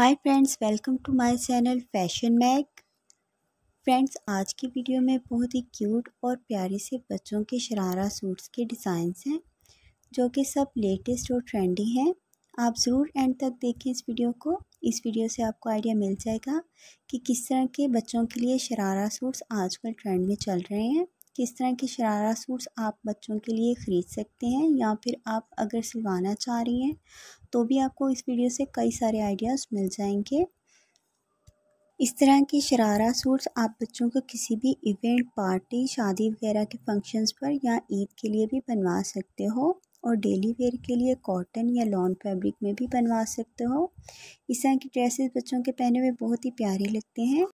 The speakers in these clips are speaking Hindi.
hi friends welcome to my channel fashion mag friends आज की वीडियो में बहुत ही क्यूट और प्यारे से बच्चों के शरारा सूट्स के डिज़ाइंस हैं जो कि सब लेटेस्ट और ट्रेंडी हैं आप ज़रूर एंड तक देखें इस वीडियो को इस वीडियो से आपको आइडिया मिल जाएगा कि किस तरह के बच्चों के लिए शरारा सूट्स आजकल ट्रेंड में चल रहे हैं किस तरह के शरारा सूट्स आप बच्चों के लिए ख़रीद सकते हैं या फिर आप अगर सिलवाना चाह रही हैं तो भी आपको इस वीडियो से कई सारे आइडियाज़ मिल जाएंगे इस तरह के शरारा सूट्स आप बच्चों को किसी भी इवेंट पार्टी शादी वगैरह के फंक्शंस पर या ईद के लिए भी बनवा सकते हो और डेली वेयर के लिए कॉटन या लॉन फैब्रिक में भी बनवा सकते हो इस तरह की ड्रेसेस बच्चों के पहने हुए बहुत ही प्यारे लगते हैं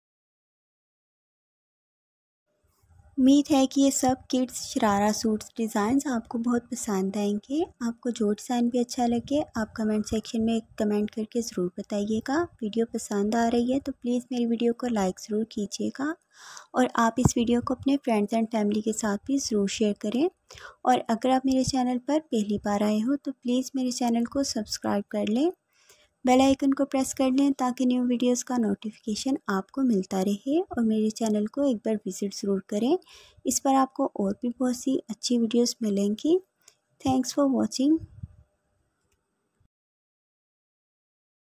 उम्मीद है कि ये सब किड्स शरारा सूट्स डिज़ाइंस आपको बहुत पसंद आएंगे आपको जो डिज़ाइन भी अच्छा लगे आप कमेंट सेक्शन में कमेंट करके ज़रूर बताइएगा वीडियो पसंद आ रही है तो प्लीज़ मेरी वीडियो को लाइक ज़रूर कीजिएगा और आप इस वीडियो को अपने फ्रेंड्स एंड फैमिली के साथ भी ज़रूर शेयर करें और अगर आप मेरे चैनल पर पहली बार आए हो तो प्लीज़ मेरे चैनल को सब्सक्राइब कर लें बेल आइकन को प्रेस कर लें ताकि न्यू वीडियोस का नोटिफिकेशन आपको मिलता रहे और मेरे चैनल को एक बार विज़िट ज़रूर करें इस पर आपको और भी बहुत सी अच्छी वीडियोस मिलेंगी थैंक्स फॉर वॉचिंग